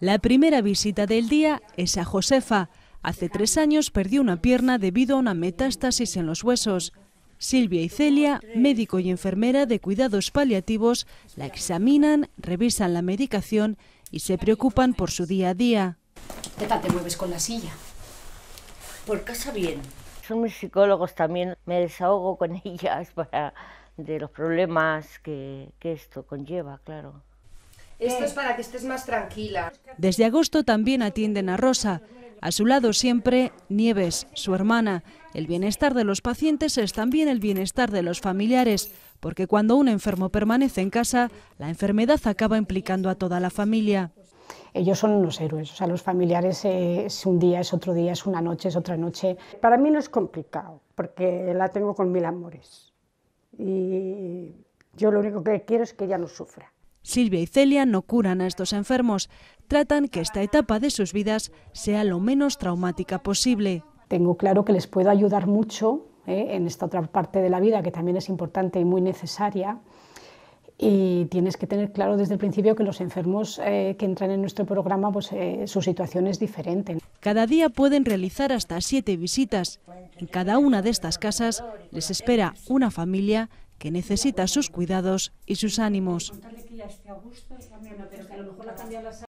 La primera visita del día es a Josefa. Hace tres años perdió una pierna debido a una metástasis en los huesos. Silvia y Celia, médico y enfermera de cuidados paliativos, la examinan, revisan la medicación y se preocupan por su día a día. ¿Qué tal te mueves con la silla? Por casa bien. Son mis psicólogos también, me desahogo con ellas para de los problemas que, que esto conlleva, claro. Esto es para que estés más tranquila. Desde agosto también atienden a Rosa. A su lado siempre Nieves, su hermana. El bienestar de los pacientes es también el bienestar de los familiares, porque cuando un enfermo permanece en casa, la enfermedad acaba implicando a toda la familia. Ellos son unos héroes, o sea, los familiares es un día, es otro día, es una noche, es otra noche. Para mí no es complicado, porque la tengo con mil amores. Y yo lo único que quiero es que ella no sufra. Silvia y Celia no curan a estos enfermos, tratan que esta etapa de sus vidas sea lo menos traumática posible. Tengo claro que les puedo ayudar mucho ¿eh? en esta otra parte de la vida que también es importante y muy necesaria. Y tienes que tener claro desde el principio que los enfermos eh, que entran en nuestro programa, pues eh, su situación es diferente. Cada día pueden realizar hasta siete visitas. En cada una de estas casas les espera una familia que necesita sus cuidados y sus ánimos.